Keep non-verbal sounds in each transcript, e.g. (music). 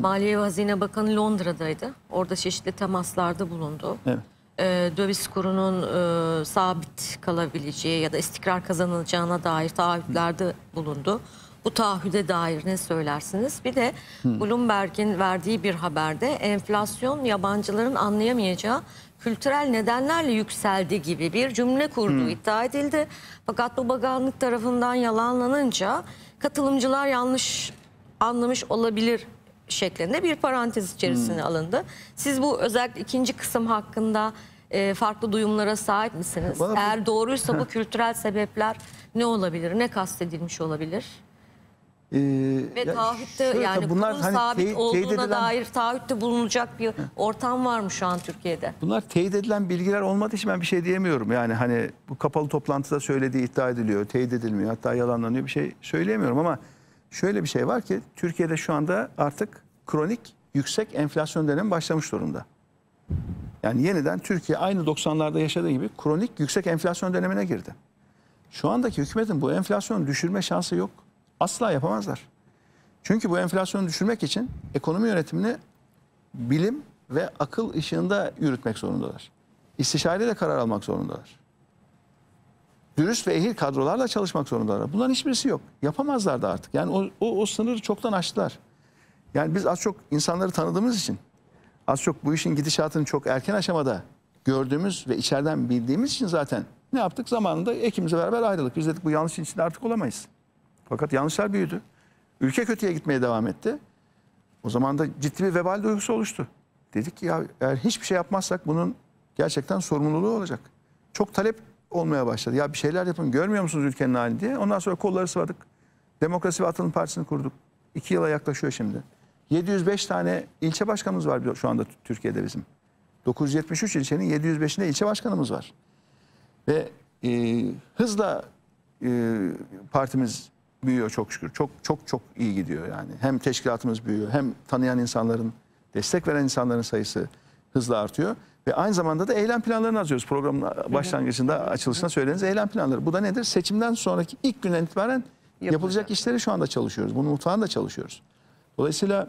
Maliye ve Hazine Bakanı Londra'daydı. Orada çeşitli temaslarda bulundu. Evet. Ee, döviz kurunun e, sabit kalabileceği ya da istikrar kazanılacağına dair taahhütlerde bulundu. Bu taahhüde dair ne söylersiniz? Bir de Bloomberg'in verdiği bir haberde enflasyon yabancıların anlayamayacağı kültürel nedenlerle yükseldi gibi bir cümle kurduğu hmm. iddia edildi. Fakat bu bakanlık tarafından yalanlanınca katılımcılar yanlış anlamış olabilir şeklinde bir parantez içerisine hmm. alındı. Siz bu özellikle ikinci kısım hakkında e, farklı duyumlara sahip misiniz? Var Eğer doğruysa bu (laughs) kültürel sebepler ne olabilir? Ne kastedilmiş olabilir? Ee, Ve ya taahhütte yani bunlar hani sabit teyit, olduğuna teyit edilen... dair taahhütte bulunacak bir ortam var mı şu an Türkiye'de? Bunlar teyit edilen bilgiler olmadığı için ben bir şey diyemiyorum. Yani hani bu kapalı toplantıda söylediği iddia ediliyor, teyit edilmiyor hatta yalanlanıyor bir şey söyleyemiyorum ama şöyle bir şey var ki Türkiye'de şu anda artık kronik yüksek enflasyon dönemi başlamış durumda. Yani yeniden Türkiye aynı 90'larda yaşadığı gibi kronik yüksek enflasyon dönemine girdi. Şu andaki hükümetin bu enflasyonu düşürme şansı yok. Asla yapamazlar. Çünkü bu enflasyonu düşürmek için ekonomi yönetimini bilim ve akıl ışığında yürütmek zorundalar. İstişareyle karar almak zorundalar. Dürüst ve ehil kadrolarla çalışmak zorundalar. Bunların hiçbirisi yok. Yapamazlar da artık. Yani o, o, o sınırı çoktan aştılar. Yani biz az çok insanları tanıdığımız için az çok bu işin gidişatını çok erken aşamada gördüğümüz ve içeriden bildiğimiz için zaten ne yaptık? Zamanında ekimize beraber ayrıldık. Biz dedik bu yanlışın içinde artık olamayız. Fakat yanlışlar büyüdü. Ülke kötüye gitmeye devam etti. O zaman da ciddi bir vebal duygusu oluştu. Dedik ki ya eğer hiçbir şey yapmazsak bunun gerçekten sorumluluğu olacak. Çok talep olmaya başladı. Ya bir şeyler yapın görmüyor musunuz ülkenin halini diye. Ondan sonra kolları sıvadık. Demokrasi ve Atılım Partisi'ni kurduk. İki yıla yaklaşıyor şimdi. 705 tane ilçe başkanımız var şu anda Türkiye'de bizim. 973 ilçenin 705'inde ilçe başkanımız var. Ve e, hızla e, partimiz büyüyor çok şükür. Çok çok çok iyi gidiyor yani. Hem teşkilatımız büyüyor hem tanıyan insanların, destek veren insanların sayısı hızla artıyor. Ve aynı zamanda da eylem planlarını yazıyoruz. Programın başlangıcında, açılışında söylediğiniz eylem planları. Bu da nedir? Seçimden sonraki ilk günden itibaren yapılacak, yapılacak işleri şu anda çalışıyoruz. Bunun mutfağında çalışıyoruz. Dolayısıyla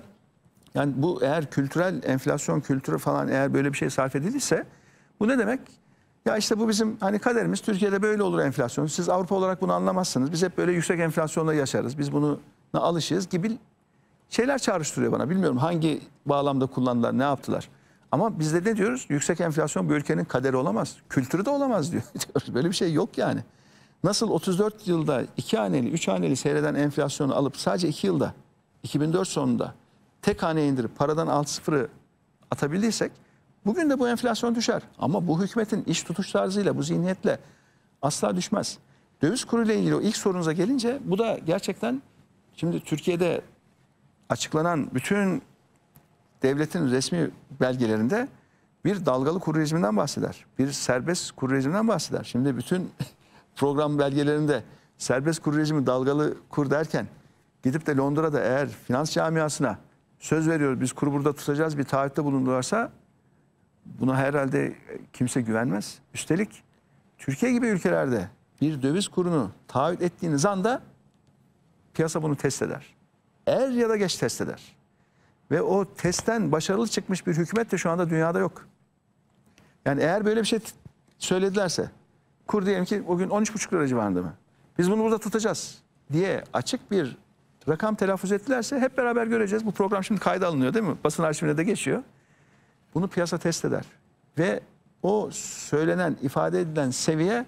yani bu eğer kültürel enflasyon kültürü falan eğer böyle bir şey sarf edilirse bu ne demek? Ya işte bu bizim hani kaderimiz Türkiye'de böyle olur enflasyon. Siz Avrupa olarak bunu anlamazsınız. Biz hep böyle yüksek enflasyonla yaşarız. Biz bunu alışığız gibi şeyler çağrıştırıyor bana. Bilmiyorum hangi bağlamda kullandılar, ne yaptılar. Ama biz de ne diyoruz? Yüksek enflasyon bir ülkenin kaderi olamaz. Kültürü de olamaz diyor. (laughs) böyle bir şey yok yani. Nasıl 34 yılda 2 haneli, 3 haneli seyreden enflasyonu alıp sadece 2 yılda 2004 sonunda tek haneye indirip paradan 6-0'ı atabildiysek bugün de bu enflasyon düşer. Ama bu hükümetin iş tutuş tarzıyla bu zihniyetle asla düşmez. Döviz kuruyla ilgili o ilk sorunuza gelince bu da gerçekten şimdi Türkiye'de açıklanan bütün devletin resmi belgelerinde bir dalgalı kuru rejiminden bahseder. Bir serbest kuru rejiminden bahseder. Şimdi bütün (laughs) program belgelerinde serbest kuru rejimi dalgalı kur derken gidip de Londra'da eğer finans camiasına söz veriyoruz biz kuru burada tutacağız bir taahhütte bulundularsa buna herhalde kimse güvenmez. Üstelik Türkiye gibi ülkelerde bir döviz kurunu taahhüt ettiğiniz anda piyasa bunu test eder. Er ya da geç test eder. Ve o testten başarılı çıkmış bir hükümet de şu anda dünyada yok. Yani eğer böyle bir şey söyledilerse kur diyelim ki o gün 13,5 lira civarında mı? Biz bunu burada tutacağız diye açık bir rakam telaffuz ettilerse hep beraber göreceğiz. Bu program şimdi kayda alınıyor değil mi? Basın arşivine de geçiyor. Bunu piyasa test eder. Ve o söylenen, ifade edilen seviye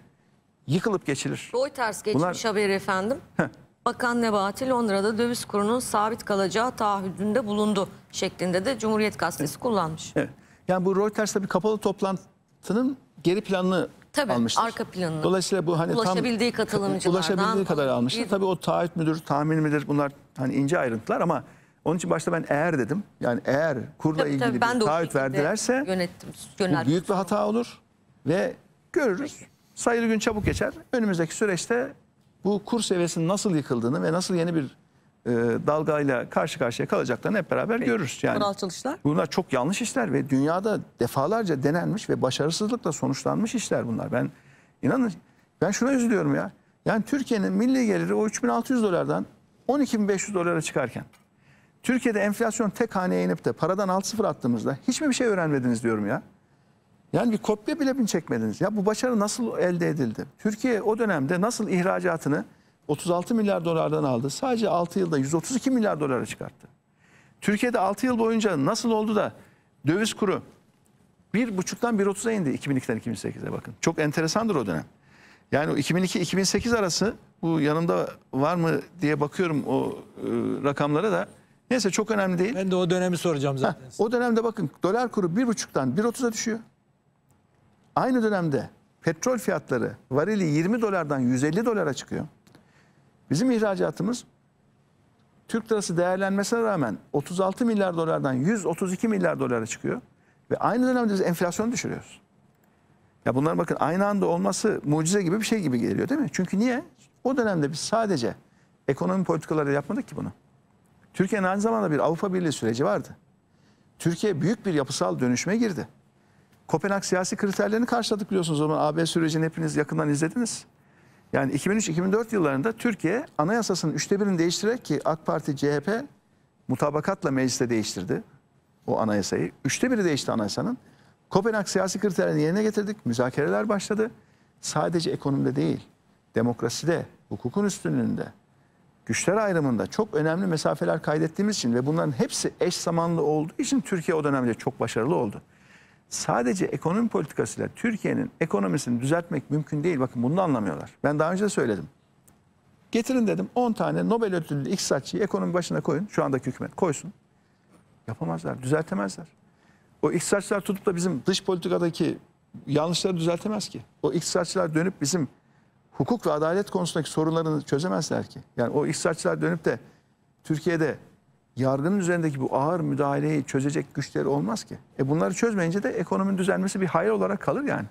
yıkılıp geçilir. Reuters geçmiş Bunlar... haberi efendim. Bakan Nebati Londra'da döviz kurunun sabit kalacağı taahhüdünde bulundu şeklinde de Cumhuriyet Gazetesi kullanmış. Evet. Yani bu Reuters'ta bir kapalı toplantının geri planını Tabii, almıştır. arka planını. Dolayısıyla bu hani ulaşabildiği tam katılımcılardan ulaşabildiği kadar almıştır. Tabii o taahhüt müdür, tahmin midir bunlar hani ince ayrıntılar ama onun için başta ben eğer dedim. Yani eğer kurla tabii, ilgili tabii, bir taahhüt verdilerse yönettim, bu büyük bir hata olur ve görürüz. Sayılı gün çabuk geçer. Önümüzdeki süreçte bu kur seviyesinin nasıl yıkıldığını ve nasıl yeni bir e, dalgayla karşı karşıya kalacaklarını hep beraber görürüz. Yani Kural çalışlar? Bunlar çok yanlış işler ve dünyada defalarca denenmiş ve başarısızlıkla sonuçlanmış işler bunlar. Ben inanın ben şuna üzülüyorum ya. Yani Türkiye'nin milli geliri o 3600 dolardan 12500 dolara çıkarken Türkiye'de enflasyon tek haneye inip de paradan alt sıfır attığımızda hiç mi bir şey öğrenmediniz diyorum ya. Yani bir kopya bile bin çekmediniz. Ya bu başarı nasıl elde edildi? Türkiye o dönemde nasıl ihracatını 36 milyar dolardan aldı. Sadece 6 yılda 132 milyar dolara çıkarttı. Türkiye'de 6 yıl boyunca nasıl oldu da döviz kuru 1.5'tan 1.30'a indi 2002'den 2008'e bakın. Çok enteresandır o dönem. Yani 2002-2008 arası bu yanımda var mı diye bakıyorum o e, rakamlara da. Neyse çok önemli değil. Ben de o dönemi soracağım zaten. Ha, o dönemde bakın dolar kuru 1.5'tan 1.30'a düşüyor. Aynı dönemde petrol fiyatları varili 20 dolardan 150 dolara çıkıyor. Bizim ihracatımız Türk lirası değerlenmesine rağmen 36 milyar dolardan 132 milyar dolara çıkıyor. Ve aynı dönemde biz enflasyonu düşürüyoruz. Ya bunlar bakın aynı anda olması mucize gibi bir şey gibi geliyor değil mi? Çünkü niye? O dönemde biz sadece ekonomi politikaları yapmadık ki bunu. Türkiye'nin aynı zamanda bir Avrupa Birliği süreci vardı. Türkiye büyük bir yapısal dönüşme girdi. Kopenhag siyasi kriterlerini karşıladık biliyorsunuz. O zaman AB sürecini hepiniz yakından izlediniz. Yani 2003-2004 yıllarında Türkiye anayasasının üçte birini değiştirerek ki AK Parti, CHP mutabakatla mecliste değiştirdi o anayasayı. Üçte biri değişti anayasanın. Kopenhag siyasi kriterlerini yerine getirdik. Müzakereler başladı. Sadece ekonomide değil, demokraside, hukukun üstünlüğünde, güçler ayrımında çok önemli mesafeler kaydettiğimiz için ve bunların hepsi eş zamanlı olduğu için Türkiye o dönemde çok başarılı oldu sadece ekonomi politikasıyla Türkiye'nin ekonomisini düzeltmek mümkün değil. Bakın bunu anlamıyorlar. Ben daha önce de söyledim. Getirin dedim 10 tane Nobel ödüllü iktisatçıyı ekonomi başına koyun. Şu andaki hükümet koysun. Yapamazlar, düzeltemezler. O iktisatçılar tutup da bizim dış politikadaki yanlışları düzeltemez ki. O iktisatçılar dönüp bizim hukuk ve adalet konusundaki sorunlarını çözemezler ki. Yani o iktisatçılar dönüp de Türkiye'de yargının üzerindeki bu ağır müdahaleyi çözecek güçleri olmaz ki. E bunları çözmeyince de ekonominin düzelmesi bir hayal olarak kalır yani.